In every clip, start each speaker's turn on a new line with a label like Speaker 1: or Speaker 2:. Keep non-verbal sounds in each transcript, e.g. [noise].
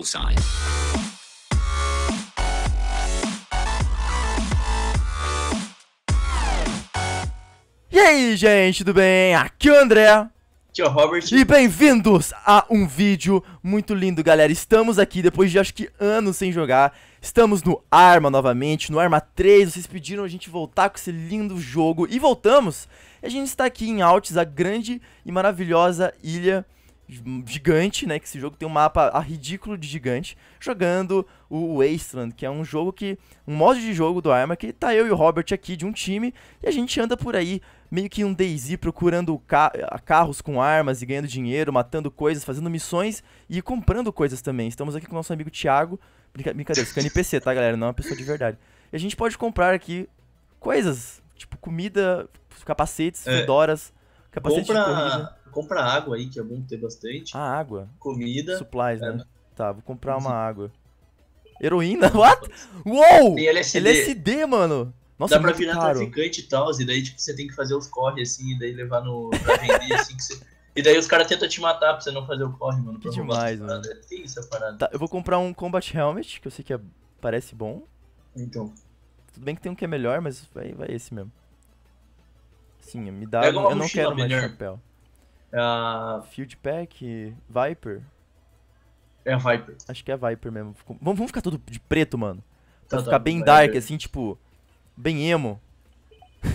Speaker 1: bullseye.
Speaker 2: E aí, gente, tudo bem? Aqui é o André. Aqui é o Robert. E bem-vindos a um vídeo muito lindo, galera. Estamos aqui depois de acho que anos sem jogar. Estamos no Arma novamente, no Arma 3. Vocês pediram a gente voltar com esse lindo jogo e voltamos. A gente está aqui em Altis, a grande e maravilhosa ilha gigante, né? Que esse jogo tem um mapa a ridículo de gigante, jogando o Wasteland, que é um jogo que. um modo de jogo do Arma, que tá eu e o Robert aqui de um time, e a gente anda por aí, meio que um Daisy, procurando ca ah, carros com armas e ganhando dinheiro, matando coisas, fazendo missões e comprando coisas também. Estamos aqui com o nosso amigo Thiago. Brinca brincadeira, isso é NPC, tá, galera? Não é uma pessoa de verdade. E a gente pode comprar aqui coisas, tipo comida, capacetes, é. fedoras, compra... de corrida Compra água aí, que é bom ter bastante. Ah, água. Comida. Supplies, né? é, né? Tá, vou comprar uma água. Heroína? [laughs] What? Uou! Tem LSD. LSD, mano! Nossa, Dá é pra virar caro.
Speaker 1: traficante e tal, e daí tipo, você tem que fazer os corre assim, e daí levar no. pra vender assim que você. E daí os caras tentam te matar pra você não fazer o
Speaker 2: corre, mano. Que demais, mano. Tem essa parada. Tá, eu vou comprar um Combat Helmet, que eu sei que é... parece bom. Então. Tudo bem que tem um que é melhor, mas vai, vai esse mesmo. Sim, me dá. Pega uma eu não quero melhor. mais chapéu. Ah, Field Pack, Viper. É Viper. Acho que é Viper mesmo. Vamos, vamos ficar tudo de preto, mano. Pra tá, tá, ficar tá, bem Viper. dark, assim, tipo. Bem emo.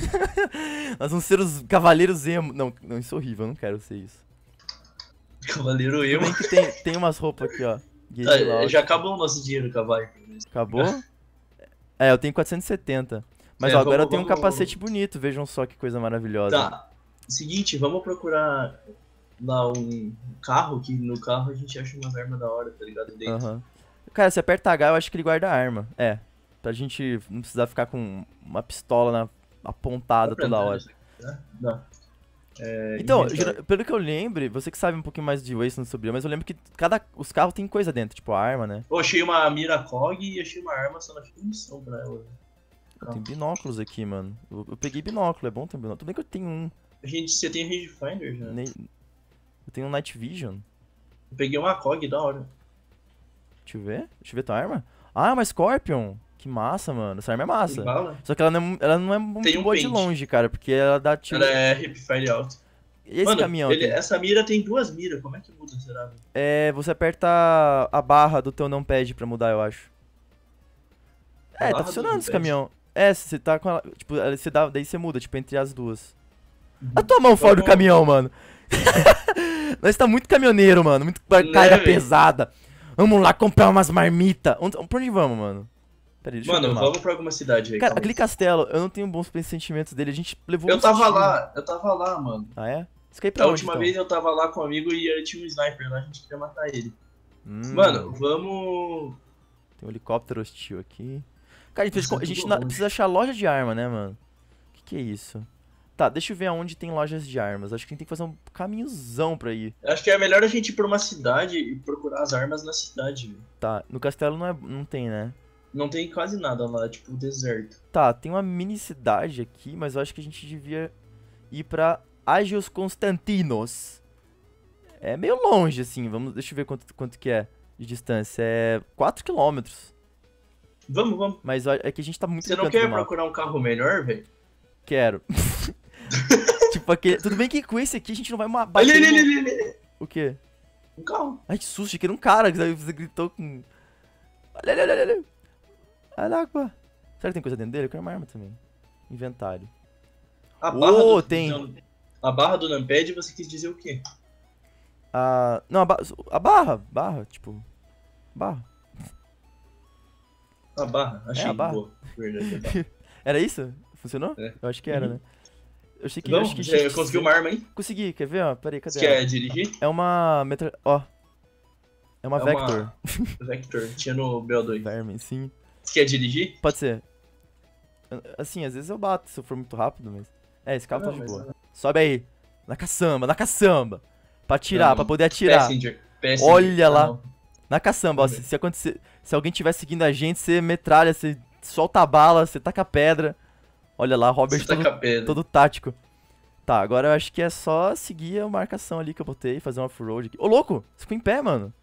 Speaker 2: [laughs] Nós vamos ser os cavaleiros emo. Não, não, isso é horrível, eu não quero ser isso. Cavaleiro emo? Também que tem, tem umas roupas aqui, ó. [laughs] Tá, já
Speaker 1: acabou o nosso dinheiro com a Viper. Mesmo. Acabou?
Speaker 2: é, eu tenho 470. Mas é, ó, agora vamos, eu tenho vamos, um capacete vamos. bonito, vejam só que coisa maravilhosa. Tá,
Speaker 1: Seguinte, vamos procurar lá um carro, que no carro a gente acha umas armas da hora, tá ligado? Dentro. Uhum.
Speaker 2: Cara, se aperta H, eu acho que ele guarda a arma. É. Pra gente não precisar ficar com uma pistola na, apontada toda hora.
Speaker 1: Né? Não. É, então,
Speaker 2: pelo que eu lembro, você que sabe um pouquinho mais de Wasteland sobre, mas eu lembro que cada, os carros tem coisa dentro, tipo a arma, né?
Speaker 1: Eu achei uma mira Kog e achei uma arma, só não achei munição pra ela.
Speaker 2: Tem binóculos aqui, mano. Eu, eu, peguei binóculo, é bom ter binóculo. Tudo bem que eu tenho um.
Speaker 1: A gente, você tem Rangefinder já? Né?
Speaker 2: Eu tenho um Night Vision.
Speaker 1: Eu peguei uma COG da hora.
Speaker 2: Deixa eu ver. Deixa eu ver tua arma. Ah, uma Scorpion. Que massa, mano. Essa arma é massa. Só que ela não é, ela não é muito um boa pente. de longe, cara, porque ela dá tiro. Ela é hipfire alto.
Speaker 1: E esse mano, caminhão? Ele, essa mira tem duas miras, como é que muda, será?
Speaker 2: É, você aperta a barra do teu não pad pra mudar, eu acho. É, tá funcionando esse caminhão. É, você tá com ela. Tipo, você dá, daí você muda, tipo, entre as duas. A tua mão fora do uhum. caminhão, mano. [laughs] Nós tá muito caminhoneiro, mano. Muito né, carga pesada. Vamos lá comprar umas marmitas. Onde, pra onde vamos, mano? deixa Mano, eu vamos pra alguma cidade aí. Cara, aquele castelo, eu não tenho bons pressentimentos dele. A gente levou Eu uns tava lá,
Speaker 1: eu tava lá, mano. Ah,
Speaker 2: é? Você quer ir pra Da onde, última então?
Speaker 1: vez eu tava lá com um amigo e eu tinha um sniper lá, a gente queria matar ele.
Speaker 2: Hum, Mano,
Speaker 1: vamos.
Speaker 2: Tem um helicóptero hostil aqui. Cara, a gente, precisa, é a gente na- precisa achar loja de arma, né, mano? O que, que é isso? Tá, deixa eu ver aonde tem lojas de armas. Acho que a gente tem que fazer um caminhozão pra ir.
Speaker 1: Acho que é melhor a gente ir pra uma cidade e procurar as armas na cidade. Né?
Speaker 2: Tá, no castelo não, é, não tem, né? Não tem quase nada lá, é tipo um deserto. Tá, tem uma mini cidade aqui, mas eu acho que a gente devia ir pra Agios Constantinos. É meio longe, assim. Vamos, deixa eu ver quanto, quanto que é de distância. É 4 quilômetros. Vamos, vamos. Mas é que a gente tá muito Você não quer procurar um carro melhor, velho? Quero. [laughs] [laughs] tipo aquele. Tudo bem que com esse aqui a gente não vai bater. Ali, ali, ali, ali. O quê? Um carro. Ai, que susto, que era um cara que você gritou com. Olha, olha, olha, olha. Caraca. Será que tem coisa dentro dele? Eu quero uma arma também. Inventário. A barra oh, do... tem.
Speaker 1: a barra do Numpad você quis dizer o quê?
Speaker 2: A. Não, a, ba... a barra. Barra, tipo. Barra. A barra, achei é, a barra. boa. Verdade, a barra. [laughs] era isso? Funcionou? É. Eu acho que era, uhum. né? Eu achei que. Não, acho que, já conseguiu uma arma, hein? Consegui, quer ver? Ó, peraí, cadê? Você quer dirigir? É uma. Metra... Ó. É uma é Vector. Uma... [laughs] Vector, tinha no BO2. Vermin, sim. Você quer dirigir? Pode ser. Assim, às vezes eu bato se eu for muito rápido, mas. É, esse carro tá não, tá de boa. Não. É. Sobe aí. Na caçamba, na caçamba. Pra atirar, não, pra poder atirar. Passenger, passenger. Olha lá. Na caçamba, ó, se, se, acontecer. Se alguém tiver seguindo a gente, você metralha, você solta a bala, você taca a pedra. Olha lá, Robert tá todo, todo, tático. Tá, agora eu acho que é só seguir a marcação ali que eu botei, fazer uma off-road aqui. Ô, louco! Você ficou em pé, mano?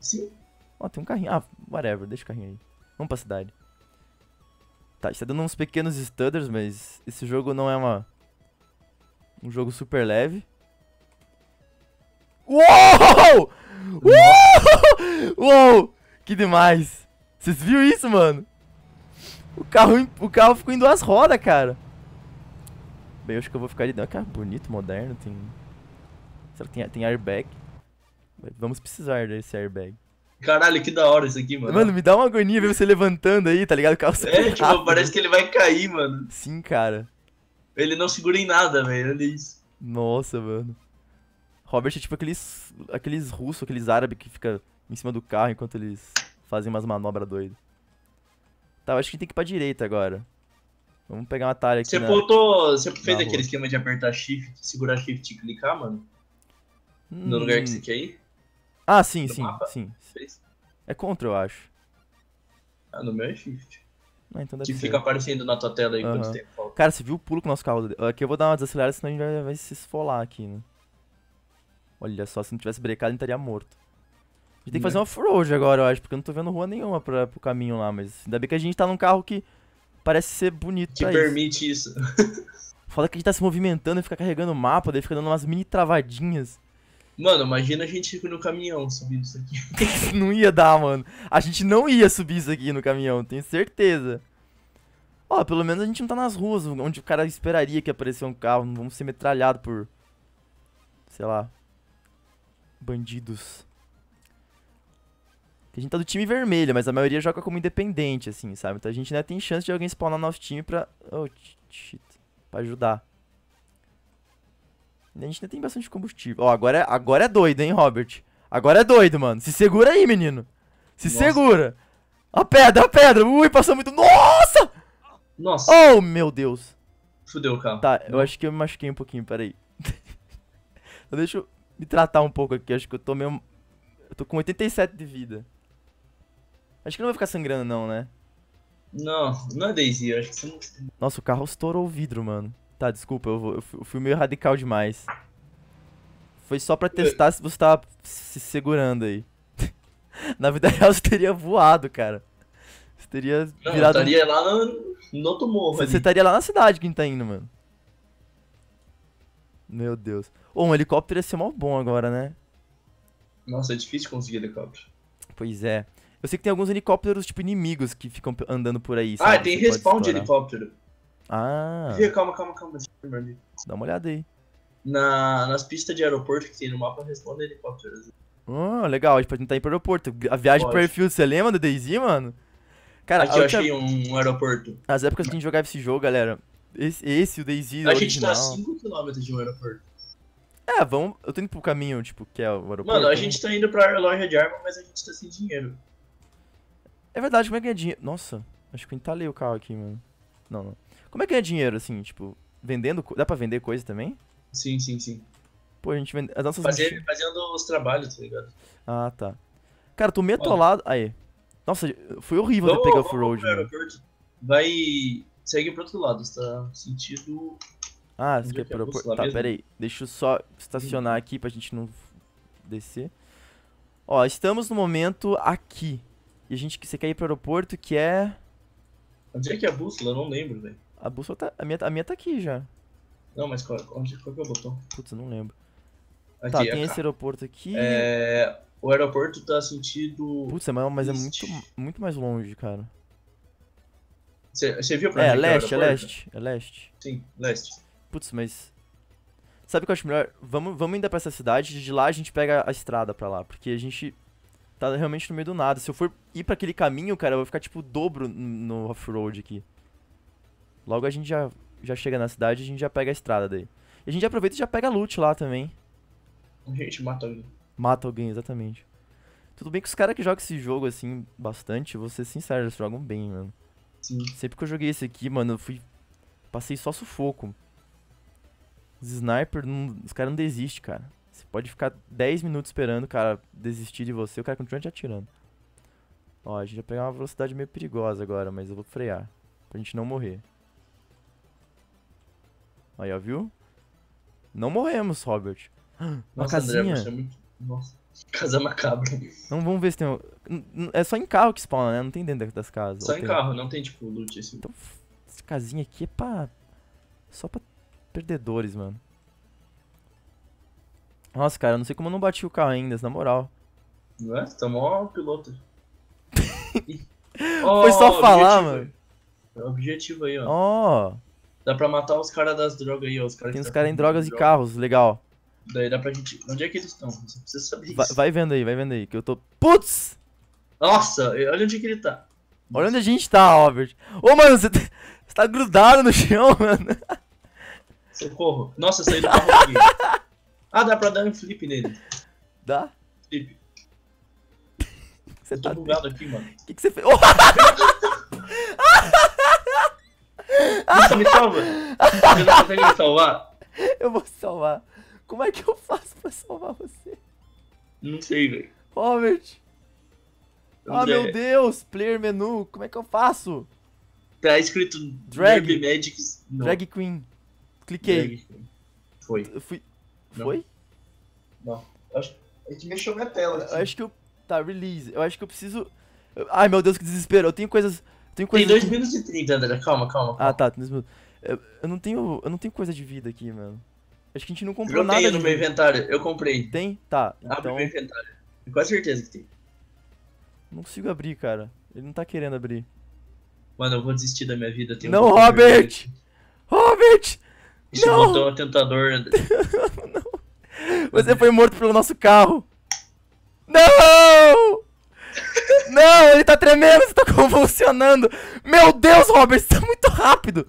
Speaker 2: Sim. Ó, tem um carrinho. Ah, whatever, deixa o carrinho aí. Vamos pra cidade. Tá, está é dando uns pequenos stutters, mas esse jogo não é uma... Um jogo super leve. Uou! Uou! Uou! Que demais! Vocês viram isso, mano? O carro, o carro ficou em duas rodas, cara. Bem, eu acho que eu vou ficar de dentro. É cara, bonito, moderno, tem... Será que tem, tem airbag? Vamos precisar desse airbag.
Speaker 1: Caralho, que da hora isso aqui, mano. Mano,
Speaker 2: me dá uma agonia ver você levantando aí, tá ligado? O carro É, tipo, rápido.
Speaker 1: parece que ele vai cair, mano. Sim, cara. Ele não segura em nada,
Speaker 2: velho. Olha isso. Nossa, mano. Robert é tipo aqueles, aqueles russos, aqueles árabes que fica em cima do carro enquanto eles fazem umas manobras doidas. Tá, eu acho que tem que ir pra direita agora. Vamos pegar uma atalho aqui. Você voltou Você fez aquele rua. esquema de
Speaker 1: apertar shift, segurar shift e clicar, mano? Hum... No lugar que hum. você quer ir?
Speaker 2: Ah, sim, no sim, mapa? sim. É contra, eu acho.
Speaker 1: Ah, no meu é shift. Ah, então que ser. fica aparecendo na tua tela aí uhum. quanto
Speaker 2: falta. Cara, você viu o pulo que o nosso carro Aqui eu vou dar uma desacelerada, senão a gente vai, vai se esfolar aqui, né? Olha só, se não tivesse brecado, a gente estaria morto. A gente tem que fazer né. uma off-road agora, eu acho, porque eu não tô vendo rua nenhuma pra, pro caminho lá, mas ainda bem que a gente tá num carro que parece ser bonito. Que permite isso. isso. [laughs] Fala que a gente tá se movimentando e fica carregando o mapa, daí fica dando umas mini travadinhas.
Speaker 1: Mano, imagina a gente no caminhão
Speaker 2: subindo isso aqui. [laughs] não ia dar, mano. A gente não ia subir isso aqui no caminhão, tenho certeza. Ó, pelo menos a gente não tá nas ruas, onde o cara esperaria que aparecesse um carro. Não vamos ser metralhados por. Sei lá. Bandidos. Que a gente tá do time vermelho, mas a maioria joga como independente, assim, sabe? Então a gente ainda tem chance de alguém spawnar nosso time pra... Oh, shit. Pra ajudar. A gente ainda tem bastante combustível. Ó, oh, agora, é, agora é doido, hein, Robert? Agora é doido, mano. Se segura aí, menino. Se Nossa. segura. A pedra, a pedra. Ui, passou muito. Nossa! Nossa. Oh, meu Deus. Fudeu, cara. Tá, eu acho que eu me machuquei um pouquinho, peraí. [laughs] Então deixa eu me tratar um pouco aqui. Acho que eu tô meio... Eu tô com 87 de vida. Acho que não vai ficar sangrando, não, né?
Speaker 1: Não, não é Daisy, eu acho que você
Speaker 2: não. Nossa, o carro estourou o vidro, mano. Tá, desculpa, eu, vou, eu fui meio radical demais. Foi só pra testar eu... se você tava se segurando aí. [laughs] Na vida real, você teria voado, cara. Você teria não, virado. Eu estaria
Speaker 1: lá no, no outro morro. Você, ali. você estaria lá na
Speaker 2: cidade que a gente tá indo, mano. Meu Deus. Ou oh, um helicóptero ia ser mó bom agora, né? Nossa, é
Speaker 1: difícil conseguir helicóptero.
Speaker 2: Pois é. Eu sei que tem alguns helicópteros, tipo, inimigos que ficam andando por aí. Ah, sabe? Ah, tem Você respawn de helicóptero. Ah.
Speaker 1: calma, calma, calma.
Speaker 2: Dá uma olhada aí. Na,
Speaker 1: nas pistas de aeroporto que tem no mapa, respawn de helicópteros.
Speaker 2: Ah, legal. A gente pode tentar ir pro aeroporto. A viagem pode. pro Airfield, você lembra do DayZ, mano? Cara, Aqui eu achei um aeroporto. As épocas que a gente jogava esse jogo, galera. Esse, esse o DayZ. A gente tá a
Speaker 1: 5km de um aeroporto.
Speaker 2: É, vamos. Eu tô indo pro caminho, tipo, que é o aeroporto. Mano, a gente
Speaker 1: tá indo pra loja de arma, mas a gente tá sem dinheiro.
Speaker 2: É verdade, como é que ganha dinheiro? Nossa, acho que eu entalei o carro aqui, mano. Não, não. Como é que ganha dinheiro, assim, tipo, vendendo... Dá pra vender coisa também? Sim, sim, sim. Pô, a gente vende... As nossas... Fazer, gente...
Speaker 1: Fazendo os trabalhos, tá ligado?
Speaker 2: Ah, tá. Cara, meio metolado... Aí. Nossa, foi horrível vamos, pegar off-road,
Speaker 1: Vai... Segue pro outro lado, tá? Sentido...
Speaker 2: Ah, você é quer pro é? aeroporto? Tá, tá peraí. aí. Deixa eu só estacionar uhum. aqui pra gente não descer. Ó, estamos no momento aqui. E a gente, você quer ir pro aeroporto que é. Onde é que é a bússola? Eu
Speaker 1: não lembro, velho.
Speaker 2: A bússola tá. A minha, a minha tá aqui já. Não, mas qual, onde, qual que é o botão? Putz, não lembro. Aqui, tá, tem cá. É esse aeroporto aqui.
Speaker 1: É. O aeroporto tá sentido. Putz, é, mas é muito,
Speaker 2: muito mais longe, cara.
Speaker 1: Você viu pra é, mim? É leste, é, leste, é
Speaker 2: leste. Sim, leste. Putz, mas. Sabe o que eu acho melhor? Vamos, vamos ainda pra essa cidade, de lá a gente pega a estrada pra lá, porque a gente tá realmente no meio do nada. Se eu for ir para aquele caminho, cara, eu vou ficar tipo dobro no off-road aqui. Logo a gente já, já chega na cidade e a gente já pega a estrada daí. E a gente aproveita e já pega loot lá também. A gente mata alguém. Mata alguém, exatamente. Tudo bem que os caras que jogam esse jogo assim bastante, vou ser sincero, eles jogam bem, mano. Sim. Sempre que eu joguei esse aqui, mano, eu fui. Passei só sufoco. Os sniper, não... os caras não desistem, cara. Você pode ficar 10 minutos esperando o cara desistir de você, o cara continua te atirando. Ó, a gente vai pegar uma velocidade meio perigosa agora, mas eu vou frear. Pra gente não morrer. Aí, ó, viu? Não morremos, Robert. [gasps] Nossa, uma casinha. André,
Speaker 1: muito... Nossa, [laughs] casa macabra.
Speaker 2: Não, vamos ver se tem... É só em carro que spawna, né? Não tem dentro das casas. Só em tem... carro, não tem, tipo, loot assim. Então, essa casinha aqui é pra... Só pra perdedores, mano. Nossa, cara, eu não sei como eu não bati o carro ainda, na moral.
Speaker 1: Não é? Tá mó piloto.
Speaker 2: oh, [laughs] Foi só falar, É mano.
Speaker 1: Objetivo aí, ó. Ó. Oh. Dá pra matar os caras das drogas aí, ó. Os cara Tem os tá caras em drogas e droga. carros, legal. Daí dá pra gente. Onde é que eles estão? Você precisa saber vai, isso.
Speaker 2: Vai vendo aí, vai vendo aí, que eu tô. Putz!
Speaker 1: Nossa, olha onde é que ele tá.
Speaker 2: Olha onde a gente tá, Albert. Ô, mano, você tá, você tá grudado no chão, [laughs] mano.
Speaker 1: Socorro. Nossa, saí do carro aqui. [laughs] Ah, dá pra dar um flip nele. Dá? Flip. [laughs] Você tá bugado aqui, mano. O que, que você fez? Oh! [laughs]
Speaker 2: Você me salva! Você não consegue me
Speaker 1: salvar?
Speaker 2: Eu vou salvar. Como é que eu faço pra salvar você?
Speaker 1: Não sei, velho.
Speaker 2: Robert! ah, meu Deus! Player menu, como é que eu faço?
Speaker 1: Tá escrito Drag Magic.
Speaker 2: Drag Queen. Cliquei. Drag Queen. Foi. Eu fui não. Foi? Não. acho... A gente mexeu minha tela. Assim. Eu acho que eu. Tá, release. Eu acho que eu preciso. Ai, meu Deus, que desespero. Eu tenho coisas. Tenho coisas... Tem 2 minutos e 30, André. Calma, calma. Ah, calma. Ah, tá. Tem minutos. Eu, eu, não tenho. Eu não tenho coisa de vida aqui, mano. Acho que a gente não comprou eu nada. Eu tenho no meu inventário.
Speaker 1: Eu comprei. Tem? Tá. Então... Abre meu inventário. Com quase
Speaker 2: certeza que tem. Não consigo abrir, cara. Ele não tá querendo abrir.
Speaker 1: Mano, eu vou desistir da minha vida. Não, Robert!
Speaker 2: Robert! Esse não! botão
Speaker 1: é tentador. não,
Speaker 2: [laughs] Você foi morto pelo nosso carro. Não! Não, ele tá tremendo, você tá convulsionando. Meu Deus, Robert, você tá muito rápido.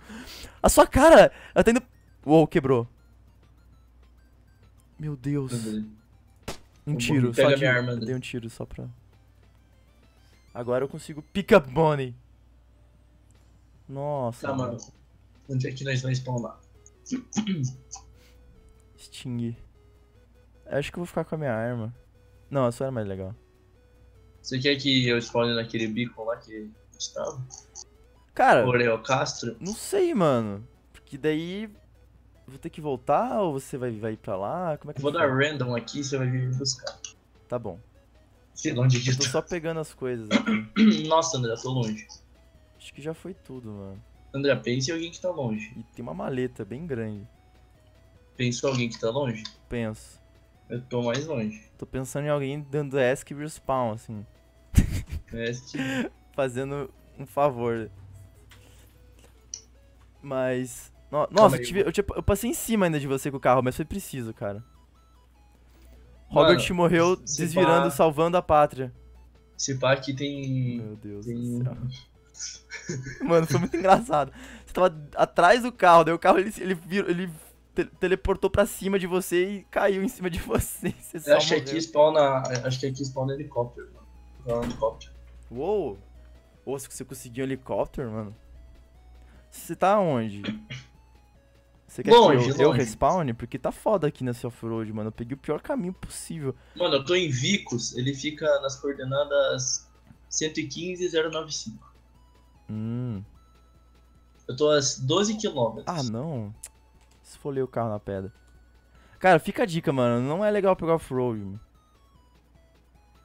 Speaker 2: A sua cara, ela tá indo... Uou, quebrou. Meu Deus. Uhum. Um tiro, só de... dei um tiro só pra... Agora eu consigo pick up Bonnie. Nossa. Tá, mano. Onde é que nós vamos spawnar? Sting acho que eu vou ficar com a minha arma. Não, a sua arma é legal.
Speaker 1: Você quer que eu escolha naquele bico lá que estava?
Speaker 2: Cara. Oreo Castro? Não sei, mano. Porque daí. Vou ter que voltar ou você vai, vai ir pra lá? Como é que Vou dar random aqui e você vai vir me buscar. Tá bom. Sei longe. que eu tô. Tá. só pegando as coisas [clears throat] aqui. Nossa, André, tô longe. Acho que já foi tudo, mano. André, pense em alguém que tá longe. E tem uma maleta bem grande. Pensa em alguém que tá longe? Penso. Eu tô mais longe. Tô pensando em alguém dando ask respawn, assim. Ask. [laughs] É tipo. Fazendo um favor. Mas. No... Nossa, eu, tive... eu, tinha... Tipo, eu, passei em cima ainda de você com o carro, mas foi preciso, cara. Mano, Robert morreu desvirando, pá... salvando a pátria. Se pá aqui tem. Meu Deus tem... do
Speaker 1: céu.
Speaker 2: [laughs] Mano, foi muito engraçado. Você tava atrás do carro, daí o carro ele, ele, virou, ele te teleportou pra cima de você e caiu em cima de [laughs] você. você eu achei morreu. que spawna. Acho que aqui spawna helicóptero, mano. helicóptero. Uou! Ô, se você conseguiu um helicóptero, mano. Você tá onde? [coughs] Você quer longe, que eu, eu respawn? Porque tá foda aqui nesse off-road, mano. Eu peguei o pior caminho possível.
Speaker 1: Mano, eu tô em Vicos. Ele fica nas coordenadas 115,095. Hum. Eu tô a 12 quilômetros. Ah,
Speaker 2: não esfolei o carro na pedra. Cara, fica a dica, mano. Não é legal pegar off-road,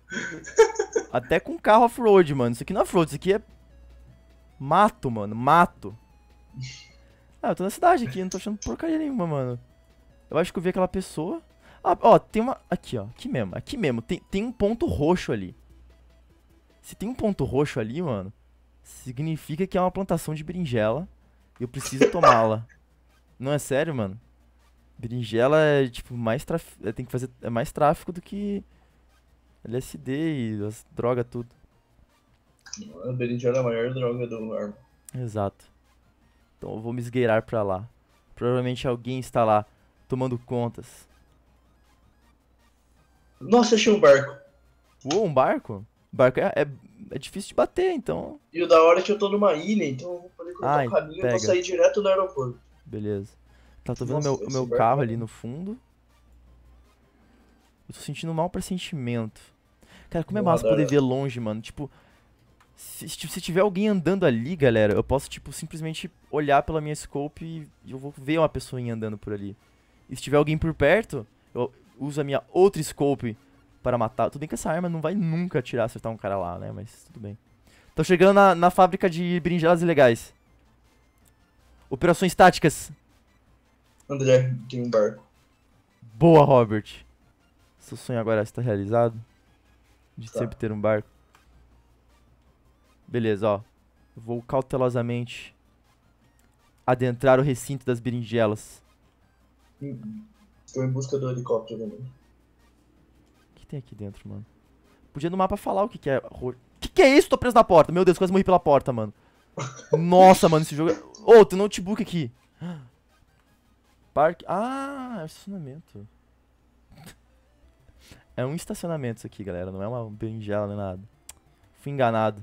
Speaker 2: [laughs] Até com carro off-road, mano. Isso aqui não é off-road, isso aqui é. Mato, mano. Mato. [laughs] Ah, eu tô na cidade aqui, não tô achando porcaria nenhuma, mano. Eu acho que eu vi aquela pessoa. Ah, ó, tem uma. Aqui, ó. Aqui mesmo, aqui mesmo. Tem, tem um ponto roxo ali. Se tem um ponto roxo ali, mano, significa que é uma plantação de berinjela. E eu preciso [laughs] tomá-la. Não é sério, mano. Berinjela é tipo mais traf... É, tem que fazer é mais tráfico do que LSD e as tudo.
Speaker 1: A berinjela é a maior droga do arma.
Speaker 2: Exato. Então eu vou me esgueirar pra lá. Provavelmente alguém está lá tomando contas. Nossa, achei um barco. Uou, um barco? Barco é, é, é difícil de bater, então. E o da hora é que eu tô numa ilha,
Speaker 1: então eu vou poder colocar o caminho e vou sair direto do aeroporto.
Speaker 2: Beleza. Tá, tô vendo Nossa, meu, o meu carro ali no fundo. Eu tô sentindo mal pressentimento. Cara, como é massa poder ver longe, mano. Tipo se, se tiver alguém andando ali, galera, eu posso, tipo, simplesmente olhar pela minha scope e eu vou ver uma pessoinha andando por ali. E se tiver alguém por perto, eu uso a minha outra scope para matar. Tudo bem que essa arma não vai nunca atirar acertar um cara lá, né? Mas tudo bem. Tô chegando na, na fábrica de berinjelas ilegais. Operações táticas.
Speaker 1: André, tem um
Speaker 2: barco. Boa, Robert. Seu sonho agora está realizado? De tá. sempre ter um barco. Beleza, ó. Vou cautelosamente adentrar o recinto das berinjelas.
Speaker 1: Estou hum, em busca do helicóptero, mano. Né?
Speaker 2: O que tem aqui dentro, mano? Podia no mapa falar o que, que é. O que, que é isso? Tô preso na porta. Meu Deus, quase morri pela porta, mano. [laughs] Nossa, mano, esse jogo. É Ô, oh, tem notebook aqui. Parque. Ah, é estacionamento. É um estacionamento isso aqui, galera. Não é uma berinjela nem nada. Fui enganado.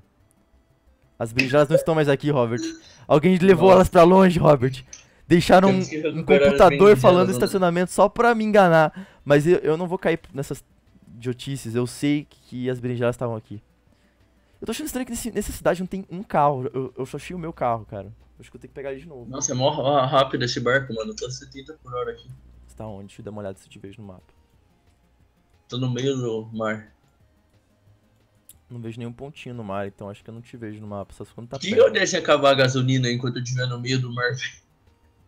Speaker 2: As berinjelas não estão mais aqui, Robert. Alguém levou Nossa. elas pra longe, Robert. Deixaram um, um computador falando estacionamento só pra me enganar. Mas eu, eu não vou cair nessas idiotices. Eu sei que as berinjelas estavam aqui. Eu tô achando estranho que nesse, nessa cidade não tem um carro. Eu, eu só achei o meu carro, cara. Acho
Speaker 1: que eu tenho que pegar ele de novo. Nossa, é mó rápido esse barco, mano. Eu tô a 70 por hora aqui.
Speaker 2: Você tá onde? Deixa eu dar uma olhada se eu te vejo no mapa. Tô no meio do mar. Não vejo nenhum pontinho no mar, então acho que eu não te vejo no mapa. Só se quando tá que perto. Que
Speaker 1: eu deixe acabar a gasolina enquanto eu estiver no meio do mar, velho?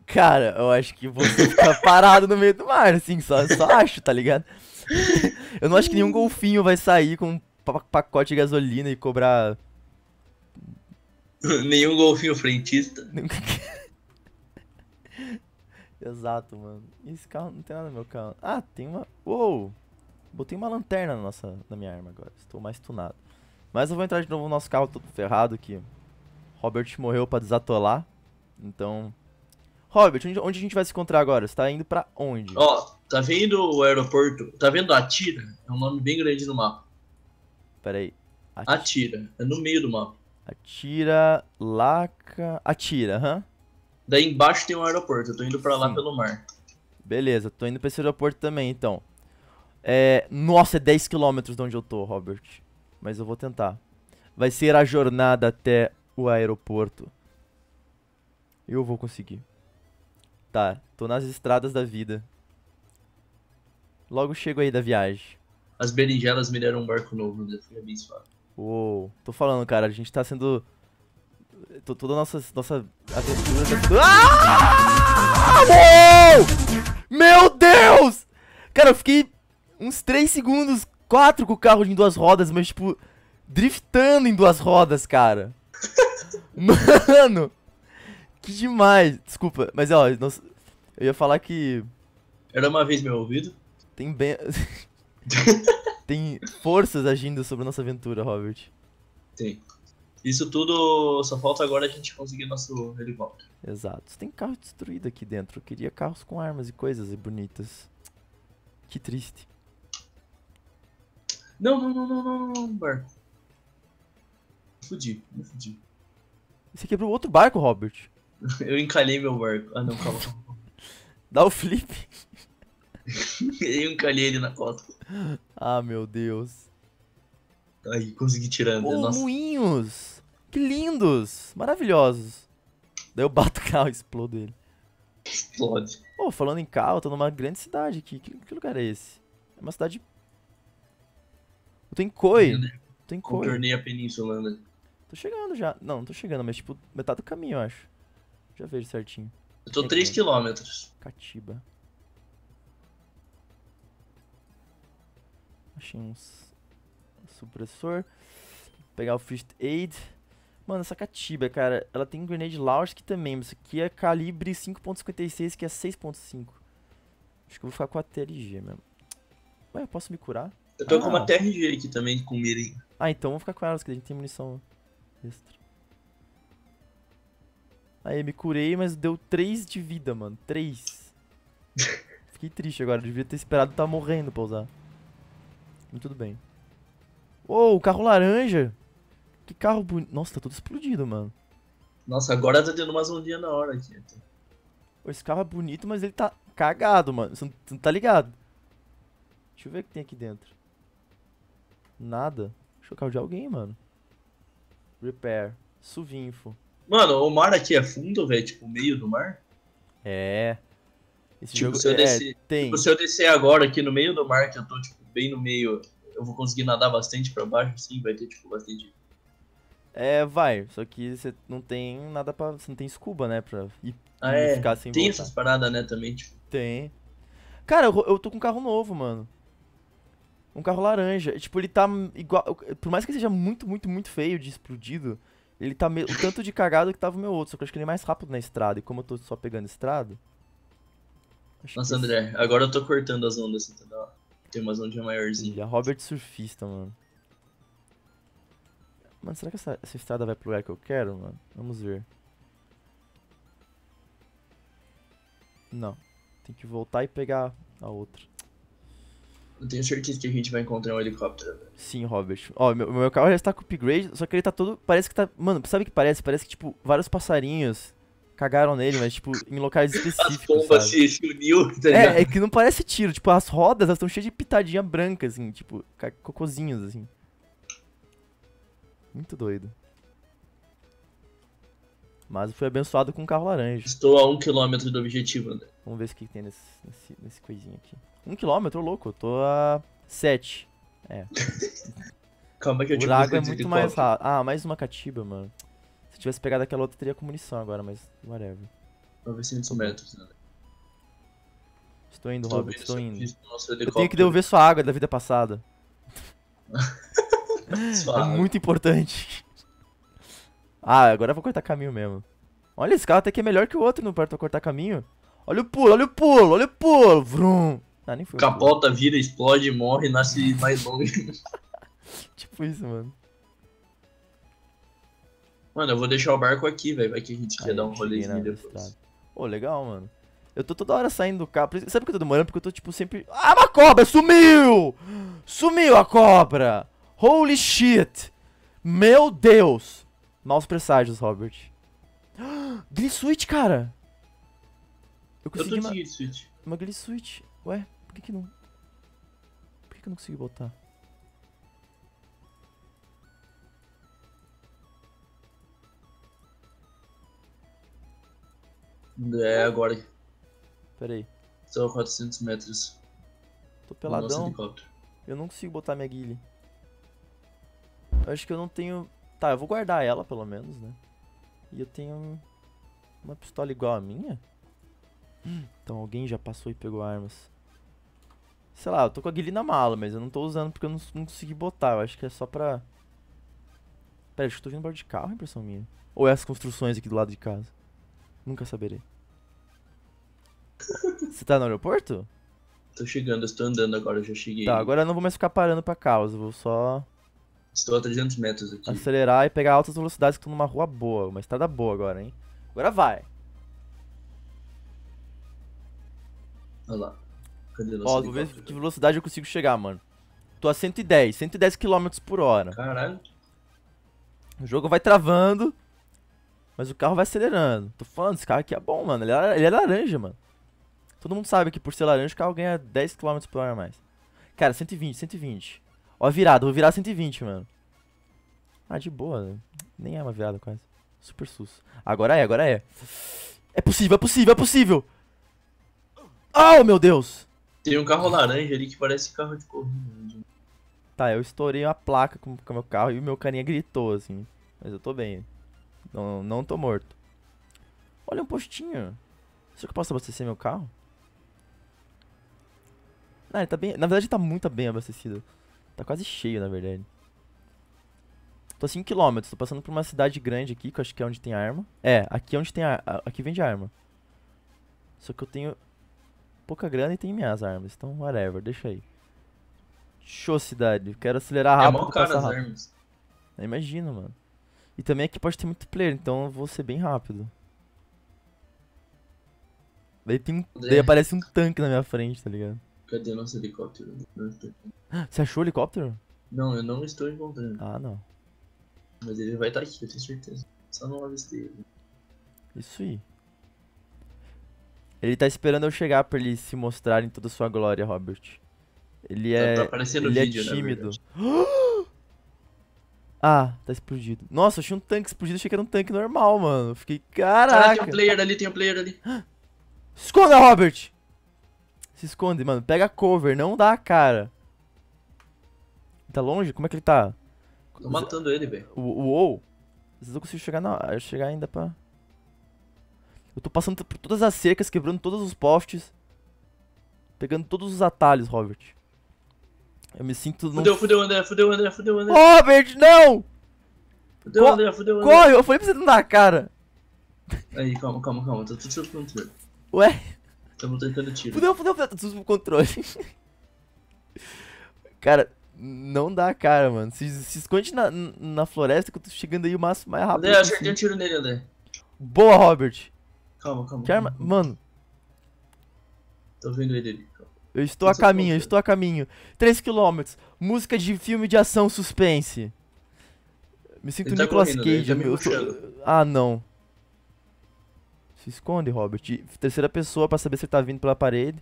Speaker 2: Cara, eu acho que você [laughs] fica parado no meio do mar, assim, só, só acho, tá ligado? [laughs] Eu não acho que nenhum golfinho vai sair com um pacote de gasolina e cobrar [laughs] Nenhum golfinho frentista. [laughs] Exato, mano. Esse carro não tem nada no meu carro. Ah, tem uma. Uou! Botei uma lanterna na, nossa, na minha arma agora. Estou mais tunado. Mas eu vou entrar de novo no nosso carro todo ferrado aqui. Robert morreu para desatolar. Então. Robert, onde, onde, a gente vai se encontrar agora? Você tá indo para onde?
Speaker 1: Ó, oh, tá vendo o aeroporto? Tá vendo Atira? É um nome bem grande no mapa. Pera aí. Atira. Atira. É no meio do mapa.
Speaker 2: Atira, laca... Atira, hã?
Speaker 1: Daí embaixo tem um aeroporto, eu tô indo pra lá Sim. pelo mar.
Speaker 2: Beleza, tô indo pra esse aeroporto também, então. É... Nossa, é 10km de onde eu tô, Robert. Mas eu vou tentar. Vai ser a jornada até o aeroporto. Eu vou conseguir. Tá, tô nas estradas da vida. Logo chego aí da viagem. As berinjelas me deram um barco
Speaker 1: novo, foi bem suave.
Speaker 2: Uou. Tô falando, cara, a gente tá sendo... Tô, toda a nossa, nossa aventura...
Speaker 1: Tá
Speaker 2: ah! Uou! Meu Deus! Cara, eu fiquei uns 3 segundos, 4 com o carro em duas rodas, mas tipo... Driftando em duas rodas, cara. [laughs] Mano! Que demais! Desculpa, mas ó, nossa, eu ia falar que... Era uma vez meu ouvido. Tem bem... [laughs] Tem forças agindo sobre nossa aventura, Robert. Tem.
Speaker 1: Isso tudo só falta agora a gente
Speaker 2: conseguir nosso helicóptero. Exato. Tem carro destruído aqui dentro. Eu queria carros com armas e coisas bonitas. Que triste.
Speaker 1: Não, não, não, não,
Speaker 2: não, não, barco. Fudi, me fudi. Você quebrou outro barco, Robert. [laughs] Eu encalhei meu barco. Ah, não, calma. [laughs] Dá o flip. [laughs] eu um ele na costa. Ah, meu Deus. Aí, consegui tirar. Oh, nossa. moinhos! Que lindos! Maravilhosos. Daí eu bato [laughs] o carro e explodo ele. Explode. Pô, oh, falando em carro, eu tô numa grande cidade aqui. Que, que lugar é esse? É uma cidade... Eu tô em Coi. Eu tô em Coi. Contornei a
Speaker 1: península, né?
Speaker 2: Tô chegando já. Não, não tô chegando, mas tipo, metade do caminho, eu acho. Já vejo certinho. Eu tô 3km. É é. Catiba. Achei uns supressor. Vou pegar o First Aid. Mano, essa catiba, cara, ela tem Grenade Launch que também, isso aqui é calibre 5.56, que é 6.5. Acho que eu vou ficar com a TRG mesmo. Ué, eu posso me curar? Eu tô ah. com uma ah.
Speaker 1: TRG aqui também,
Speaker 2: com mirim. Ah, então vou ficar com elas, que a gente tem munição extra. Aí, me curei, mas deu 3 de vida, mano. 3. [laughs] Fiquei triste agora, devia ter esperado estar tá morrendo pra usar. Mas tudo bem. Uou, carro laranja. Que carro bonito. Nossa, tá todo explodido, mano. Nossa, agora tá dando
Speaker 1: mais um dia na hora aqui. Então.
Speaker 2: Esse carro é bonito, mas ele tá cagado, mano. Você não tá ligado? Deixa eu ver o que tem aqui dentro. Nada. Deixa eu carro de alguém, mano. Repair. Suvinfo. Mano,
Speaker 1: o mar aqui é fundo, velho? Tipo, meio do mar? É. Esse tipo, jogo se eu é, descer, é, tem. Tipo, se eu descer agora aqui no meio do mar, que eu tô, tipo, bem no meio, eu vou conseguir nadar bastante para baixo, sim vai ter, tipo, bastante.
Speaker 2: É, vai, só que você não tem nada pra. Você não tem scuba, né? Pra ir ah, é. ficar sem Tem voltar. essas
Speaker 1: paradas, né, também, tipo. Tem.
Speaker 2: Cara, eu, eu tô com um carro novo, mano. Um carro laranja. Tipo, ele tá igual. Por mais que seja muito, muito, muito feio de explodido, ele tá me... o tanto de cagado que tava o meu outro. Só que eu acho que ele é mais rápido na estrada. E como eu tô só pegando estrada.
Speaker 1: Nossa, André, agora eu tô cortando as ondas. entendeu? Tem umas ondinhas é maiorzinhas. Entendi. A
Speaker 2: Robert surfista, mano. Mano, será que essa, essa estrada vai pro lugar que eu quero, mano? Vamos ver. Não. Tem que voltar e pegar a outra. Eu tenho certeza que a gente vai encontrar um helicóptero. Sim, Robert. Ó, meu, meu carro já está com upgrade, só que ele tá todo. Parece que tá. Mano, sabe o que parece? Parece que, tipo, vários passarinhos cagaram nele, mas, tipo, em locais específicos. As bombas se, uniu, tá É, é que não parece tiro, tipo, as rodas estão cheias de pitadinha branca, assim, tipo, cocôzinhos, assim. Muito doido. Mas fui abençoado com um carro laranja. Estou a um
Speaker 1: quilômetro do objetivo, André. Vamos ver o que tem nesse, nesse,
Speaker 2: nesse coisinho aqui. Um quilômetro, louco, eu tô a sete. É. [laughs] Calma que eu te O lago é muito mais rápido. Ah, mais uma catiba, mano. Se tivesse pegado aquela outra, teria munição agora, mas whatever. 900 metros, né? Estou indo, estou Robert, estou indo. Eu tenho que devolver sua água da vida passada. [laughs] é muito importante. Ah, agora eu vou cortar caminho mesmo. Olha, esse carro até que é melhor que o outro no perto cortar caminho. Olha o pulo, olha o pulo, olha o pulo. Vrum. Ah, nem foi.
Speaker 1: Capota, vira, explode, morre, nasce mais longe.
Speaker 2: [laughs] tipo isso, mano.
Speaker 1: Mano, eu vou deixar o barco aqui, velho. Vai que
Speaker 2: a gente quer dar um rolezinho depois. Ô, oh, legal, mano. Eu tô toda hora saindo do carro. Sabe por que eu tô demorando? Porque eu tô, tipo, sempre... Ah, uma cobra! Sumiu! Sumiu a cobra! Holy shit! Meu Deus! Maus presságios, Robert. [gasps] Glissuit, cara!
Speaker 1: Eu consegui eu tô uma... Glissuit.
Speaker 2: Uma Glissuit. Ué, por que que não... Por que que eu não consegui botar?
Speaker 1: É agora. Peraí. São 400 metros. Tô peladão.
Speaker 2: eu não consigo botar minha guile. Eu acho que eu não tenho. Tá, eu vou guardar ela pelo menos, né? E eu tenho uma pistola igual a minha? Hum, então alguém já passou e pegou armas. Sei lá, eu tô com a guilha na mala, mas eu não tô usando porque eu não, não consegui botar. Eu acho que é só pra... Pera, acho que eu tô vindo embora de carro, impressão minha. Ou é as construções aqui do lado de casa. Nunca saberei. Você tá no aeroporto?
Speaker 1: Tô chegando, estou andando agora, eu já cheguei. Tá, agora
Speaker 2: eu não vou mais ficar parando pra causa, vou só.
Speaker 1: Estou a 300 metros aqui.
Speaker 2: Acelerar e pegar altas velocidades que tô numa rua boa, uma estrada boa agora, hein? Agora vai! Olha lá. Cadê Ó, vou ver que velocidade eu consigo chegar, mano. Tô a 110, 110 km por hora. Caralho. O jogo vai travando. Mas o carro vai acelerando. Tô falando, esse carro aqui é bom, mano. Ele é, ele é laranja, mano. Todo mundo sabe que por ser laranja o carro ganha 10 km por hora a mais. Cara, 120, 120. Ó a virada, vou virar 120, mano. Ah, de boa. Né? Nem é uma virada quase. Super sus. Agora é, agora é. É possível, é possível, é possível. Oh, meu Deus.
Speaker 1: Tem um carro laranja ali que parece carro de corrida.
Speaker 2: Tá, eu estourei uma placa com o meu carro e o meu carinha gritou, assim. Mas eu tô bem. Não, não tô morto. Olha um postinho. Será que eu posso abastecer meu carro? Não, ah, ele tá bem... Na verdade, tá muito bem abastecido. Tá quase cheio, na verdade. Tô a 5km, tô passando por uma cidade grande aqui, que eu acho que é onde tem arma. É, aqui é onde tem a... Aqui vende arma. Só que eu tenho pouca grana e tenho minhas armas, então whatever, deixa aí. Show, cidade. Quero acelerar rápido, é mó cara as armas. Imagina, imagino, mano. E também aqui pode ter muito player, então eu vou ser bem rápido. Daí, tem, daí aparece um tanque na minha frente, tá ligado?
Speaker 1: Cadê nosso helicóptero?
Speaker 2: Você achou o helicóptero?
Speaker 1: Não, eu não estou encontrando. Ah, não. Mas ele vai estar aqui, eu tenho certeza. Só não avistei ele.
Speaker 2: Isso aí. Ele tá esperando eu chegar pra ele se mostrar em toda a sua glória, Robert. Ele tá é. Tá, tá ele é vídeo, é tímido. [gasps] [gasps] Ah, tá explodido. Nossa, achei um tanque explodido, achei que era um tanque normal, mano. Fiquei, caraca. Ah, tem um
Speaker 1: player ali, tem um player ali. [gasps]
Speaker 2: Esconda, Robert! Se esconde, mano. Pega cover, não dá a cara. Tá longe? Como é que ele tá?
Speaker 1: Tô matando ele, velho.
Speaker 2: Uou! Às vezes eu consigo chegar na Eu Chegar ainda pra... Eu tô passando por todas as cercas, quebrando todos os postes. Pegando todos os atalhos, Robert. Eu me sinto... Fudeu, no...
Speaker 1: fudeu, André, fudeu, André, fudeu, André. Robert,
Speaker 2: não! Fudeu, Co André, fudeu, André. Corre, eu falei pra você não dar a cara.
Speaker 1: Aí, calma, calma, calma, tá tudo sob controle.
Speaker 2: Ué? Estamos
Speaker 1: tentando tiro. Fudeu, fudeu, fudeu, tá tudo
Speaker 2: sob controle. [laughs] cara, não dá a cara, mano. Se, se esconde na, na floresta que eu tô chegando aí o máximo mais rápido. André, eu acertei um tiro nele, André. Boa, Robert. Calma, calma. calma. Mano. Tô vendo ele ali. Eu estou a caminho, eu estou a caminho. 3 km. Música de filme de ação suspense. Me sinto tá Nicolas correndo, né? tá Cage. meu. Ah, não. Se esconde, Robert. terceira pessoa pra saber se ele tá vindo pela parede.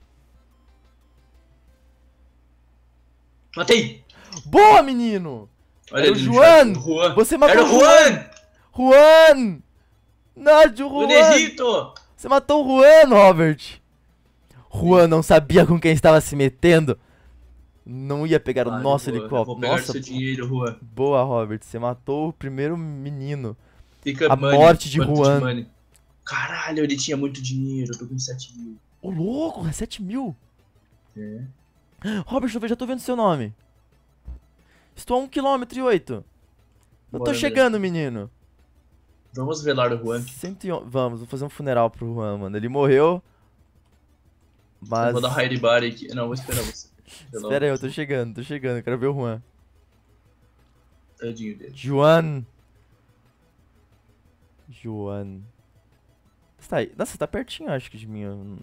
Speaker 2: Matei! Boa, menino!
Speaker 1: Olha Era é o Juan!
Speaker 2: Juan! Você matou Era o Juan! Juan! Juan! Nádio, Juan! Benedito! Você matou o Juan, Robert! Juan não sabia com quem estava se metendo. Não ia pegar claro, o nosso helicóptero. Nossa, seu dinheiro, Juan. Boa, Robert. Você matou o primeiro menino. Fica a money, morte de Juan. De Caralho, ele tinha muito dinheiro. Eu tô com 7 mil. Ô, louco, é 7 mil? É. [gasps] Robert, eu já tô vendo seu nome. Estou a 1,8 km Eu Bora, tô chegando, André. menino. Vamos velar o Juan. 111... Vamos, vou fazer um funeral pro Juan, mano. Ele morreu. Mas... Vou dar hide
Speaker 1: body aqui. Não, vou esperar você. Espera aí, eu tô
Speaker 2: chegando, tô chegando. Quero ver o Juan. Tadinho dele. Juan. Juan. Você tá aí. Nossa, você tá pertinho, acho que, de mim.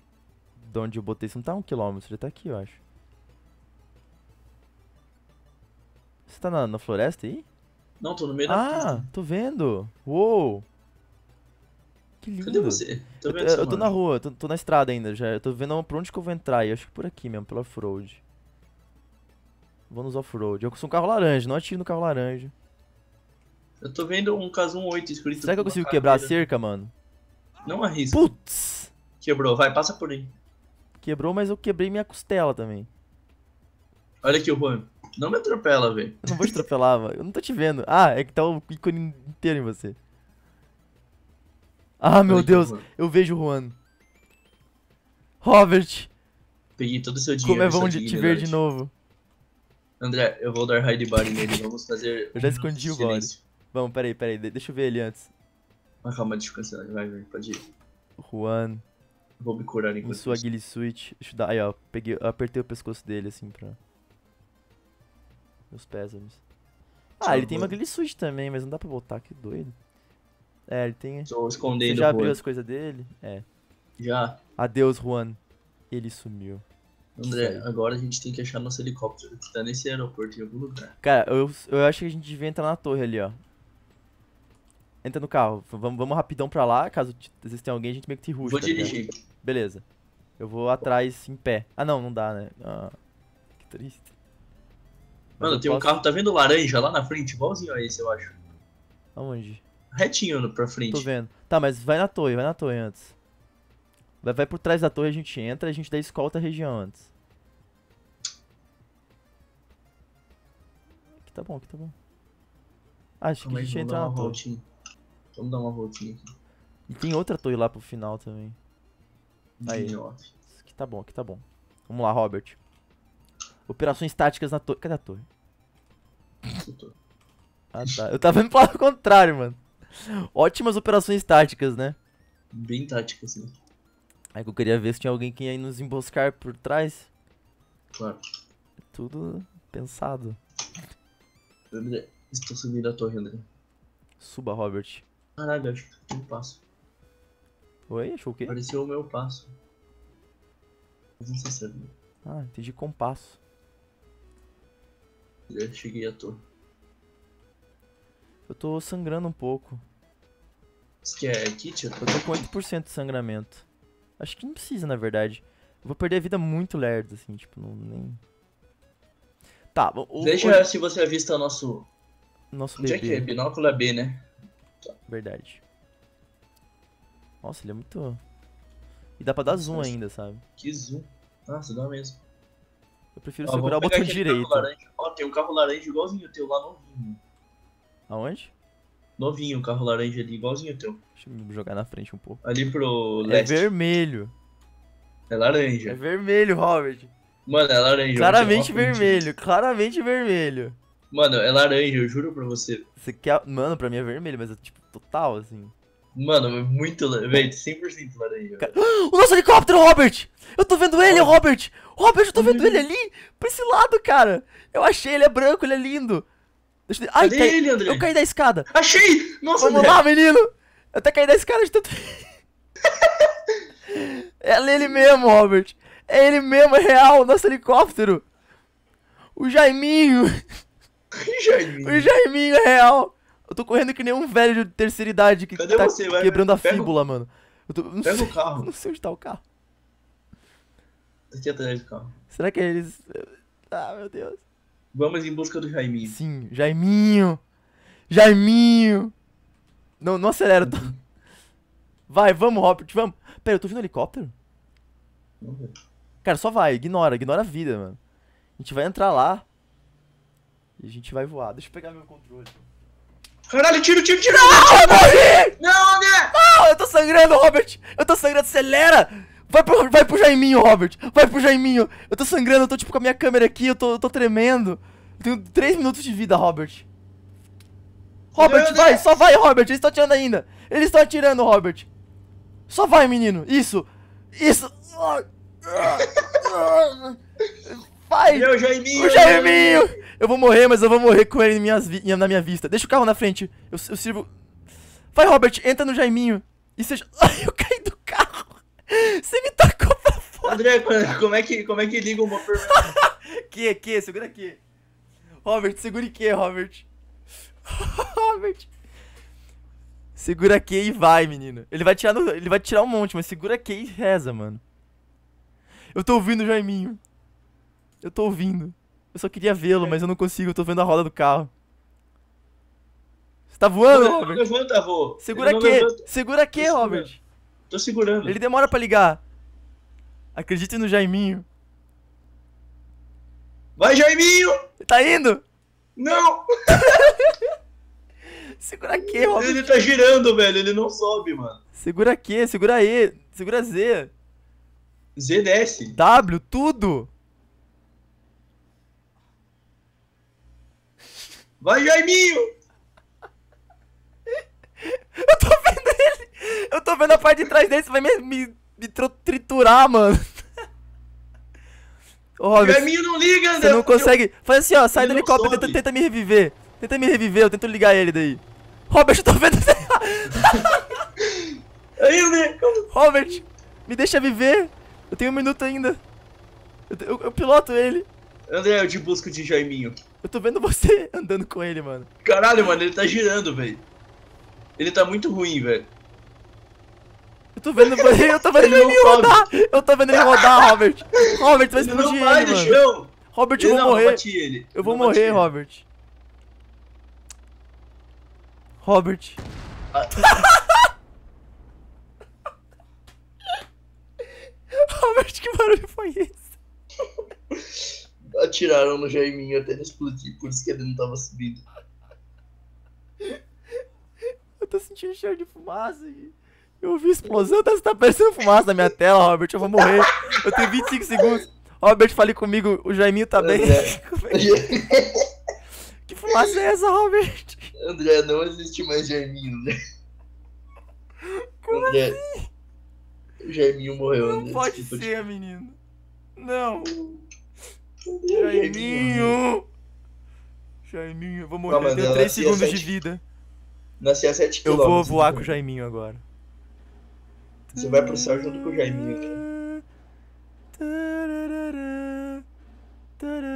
Speaker 2: De onde eu botei. Você não tá um quilômetro, já tá aqui, eu acho. Você tá na, na floresta aí? Não, tô no meio da Ah, tô vendo. Uou.
Speaker 1: Que lindo. Cadê você? Tô eu, eu tô na
Speaker 2: rua, tô, tô, na estrada ainda já. Eu tô vendo pra onde que eu vou entrar. Eu acho que por aqui mesmo, pelo off-road. Vou nos off-road. Eu sou um carro laranja, não atiro no carro laranja.
Speaker 1: Eu tô vendo um caso 18 escrito. Será que eu consigo quebrar a cerca, mano? Não arrisco. Putz! Quebrou, vai, passa por aí.
Speaker 2: Quebrou, mas eu quebrei minha costela também.
Speaker 1: Olha aqui, Juan. Não me atropela, velho.
Speaker 2: Não vou te atropelar, mano. Eu não tô te vendo. Ah, é que tá o ícone inteiro em você. Ah, meu Oi, Deus, eu vejo o Juan. Robert. Peguei todo o seu dinheiro. Como é bom de te ver de novo.
Speaker 1: André, eu vou dar hide body nele, vamos fazer... eu já escondi o body.
Speaker 2: Vamos, peraí, peraí, deixa eu ver ele antes. Ah, calma, deixa eu cancelar, vai, vai, pode ir. Juan. Vou me curar enquanto sua guile switch. Deixa eu dar, aí ó, peguei, apertei o pescoço dele assim pra... Meus pésames. Ah, ele tem uma guile switch também, mas não dá pra botar, que doido. É, ele tem. Estou escondendo. Você já abriu as coisas dele? É. Já. Adeus, Juan. Ele sumiu. André,
Speaker 1: agora a gente tem que achar nosso helicóptero que tá nesse aeroporto em algum lugar.
Speaker 2: Cara, eu, eu acho que a gente devia entrar na torre ali, ó. Entra no carro. Vamos, vamos rapidão pra lá. Caso vocês tenham alguém, a gente meio que te ruxa. Vou tá dirigir. Beleza. Eu vou atrás em pé. Ah, não, não dá, né? Ah, que triste. Mano, tem posso... um carro, tá vendo laranja lá na
Speaker 1: frente? Igualzinho a esse, eu acho.
Speaker 2: Aonde? retinho pra frente. Tô vendo. Tá, mas vai na torre, vai na torre antes. Vai, vai por trás da torre, a gente entra, a gente dá escolta a região antes. Aqui tá bom, aqui tá bom. Ah, acho que a gente entra na torre. Voltinha. Vamos dar uma voltinha aqui. E tem outra torre lá pro final também. Aí. Aqui tá bom, aqui tá bom. Vamos lá, Robert. Operações táticas na torre. Cadê a torre? Ah tá. Eu tava indo pro lado contrário, mano. Ótimas operações táticas, né? Bem táticas, né? É que eu queria ver se tinha alguém que ia nos emboscar por trás. Claro. Tudo pensado.
Speaker 1: André, estou subindo a torre, André. Suba, Robert. Caralho, acho que tem um passo. Oi, achou o quê? Apareceu o meu passo. Mas não sei se é meu.
Speaker 2: Ah, entendi compasso. Eu
Speaker 1: cheguei à torre.
Speaker 2: Eu tô sangrando um pouco. Isso que é kit? Eu tô com 8% de sangramento. Acho que não precisa, na verdade. Eu vou perder a vida muito lerdo, assim, tipo, não nem. Tá, o, Veja
Speaker 1: se você avista o nosso.
Speaker 2: Nosso Onde é bebê. é que é? Binóculo é B, né? Verdade. Nossa, ele é muito. E dá pra dar zoom ainda, sabe? Que zoom. Nossa, dá mesmo. Eu prefiro Ó, segurar o botão direito.
Speaker 1: Ó, tem um carro laranja igualzinho o teu lá novinho. Aonde? Novinho, o carro laranja ali, igualzinho o teu. Deixa eu
Speaker 2: jogar na frente um pouco. Ali pro é leste. É vermelho. É laranja. É vermelho, Robert.
Speaker 1: Mano, é laranja. Claramente vermelho,
Speaker 2: claramente vermelho.
Speaker 1: Mano, é laranja, eu
Speaker 2: juro pra você. Você quer. Mano, pra mim é vermelho, mas é tipo total, assim. Mano, é muito. Velho, 100% laranja. Car... [gasps] O nosso helicóptero, Robert! Eu tô vendo ele, Robert! Robert, eu tô vendo ele ali, pra esse lado, cara! Eu achei, ele é branco, ele é lindo! Deixa eu... Ai, ele, André? Eu caí da escada. Achei! Nossa, Vamos André. lá, menino! Eu até caí da escada de tanto... [laughs] é ele mesmo, Robert. É ele mesmo, é real, nosso helicóptero. O Jaiminho. Jaiminho. O Jaiminho é real. Eu tô correndo que nem um velho de terceira idade que Cadê tá você, quebrando Vai, a fíbula, mano. Eu tô... Pega sei... o carro. [laughs] Não sei onde tá o carro. Aqui atrás do carro. Será que é eles... Ah, meu Deus. Vamos em busca do Jaiminho. Sim, Jaiminho. Jaiminho. Não, não acelera. Tô... Tá? Vai, vamos, Robert, vamos. Pera, eu tô vindo helicóptero? Cara, só vai, ignora, ignora a vida, mano. A gente vai entrar lá. E a gente vai voar. Deixa eu pegar meu controle. Caralho, tiro, tiro, tiro! Não, eu morri! Não, né? Não, eu tô sangrando, Robert! Eu tô sangrando, acelera! Vai pro, vai pro Jaiminho, Robert. Vai pro Jaiminho. Eu tô sangrando, eu tô tipo com a minha câmera aqui, eu tô, eu tô tremendo. Eu tenho 3 minutos de vida, Robert. Robert, Meu vai, Deus. só vai, Robert. Eles estão atirando ainda. Eles estão atirando, Robert. Só vai, menino. Isso. Isso. Vai. Meu Jaiminho. O Jaiminho. Eu vou morrer, mas eu vou morrer com ele minhas na minha vista. Deixa o carro na frente. Eu, eu sirvo. Vai, Robert. Entra no Jaiminho. E seja... [laughs] Ai, eu caí. Você me tacou pra fora. André, [laughs] como é que, como é que liga uma pergunta? [laughs] que, que, segura aqui. Robert, segura que, Robert. [laughs] Robert. Segura aqui e vai, menino. Ele vai tirar, no, ele vai tirar um monte, mas segura aqui e reza, mano. Eu tô ouvindo o Jaiminho. Eu tô ouvindo. Eu só queria vê-lo, mas eu não consigo, eu tô vendo a roda do carro. Você tá voando, Robert?
Speaker 1: Segura aqui,
Speaker 2: segura aqui, Robert. Tô segurando. Ele demora pra ligar. Acredite no Jaiminho. Vai, Jaiminho! Tá indo? Não! [laughs] segura aqui, Robert. Ele tá girando, velho. Ele não sobe, mano. Segura aqui, segura E, segura Z. Z desce. W, tudo. Vai, Jaiminho! [laughs] Eu tô vendo eu tô vendo a parte de trás dele, você vai me, me, me triturar, mano. Ó, oh, não liga, Você não consegue. Faz assim, ó, sai do helicóptero, tenta, tenta, me reviver. Tenta me reviver, eu tento ligar ele daí. Robert, eu tô vendo. [laughs] Aí, né? Robert, me deixa viver. Eu tenho um minuto ainda. Eu, eu, eu piloto ele. André, eu te busco de Jaiminho. Eu tô vendo você [laughs] andando com ele, mano.
Speaker 1: Caralho, mano, ele tá girando, velho. Ele tá muito ruim, velho.
Speaker 2: Eu tô vendo, [laughs] eu tô vendo ele, ele rodar. Eu tô vendo ele rodar, Robert. Robert, vai explodir ele, vai, ele mano. Chão. Robert, eu vou não, morrer. Não
Speaker 1: eu vou não morrer, Robert. Robert. Ah. [laughs]
Speaker 2: Robert, que barulho foi esse?
Speaker 1: Atiraram no Jaiminho até ele explodir, por isso que ele não tava subindo.
Speaker 2: Eu tô sentindo cheiro de fumaça aqui. Eu vi explosão, tá, tá parecendo fumaça na minha tela, Robert. Eu vou morrer. Eu tenho 25 segundos. Robert, fale comigo, o Jaiminho tá bem. [laughs] É é? que fumaça é essa, Robert? André, não existe mais Jaiminho, né
Speaker 1: Como André, assim? O Jaiminho morreu, Não André, pode ser,
Speaker 2: menino. Não. Jaiminho! Jaiminho, eu vou morrer. Calma, eu tenho 3 segundos de vida. Nasci a 7 km. Eu vou voar então. com o Jaiminho agora. Você vai pro céu junto com o Jaiminho. Né?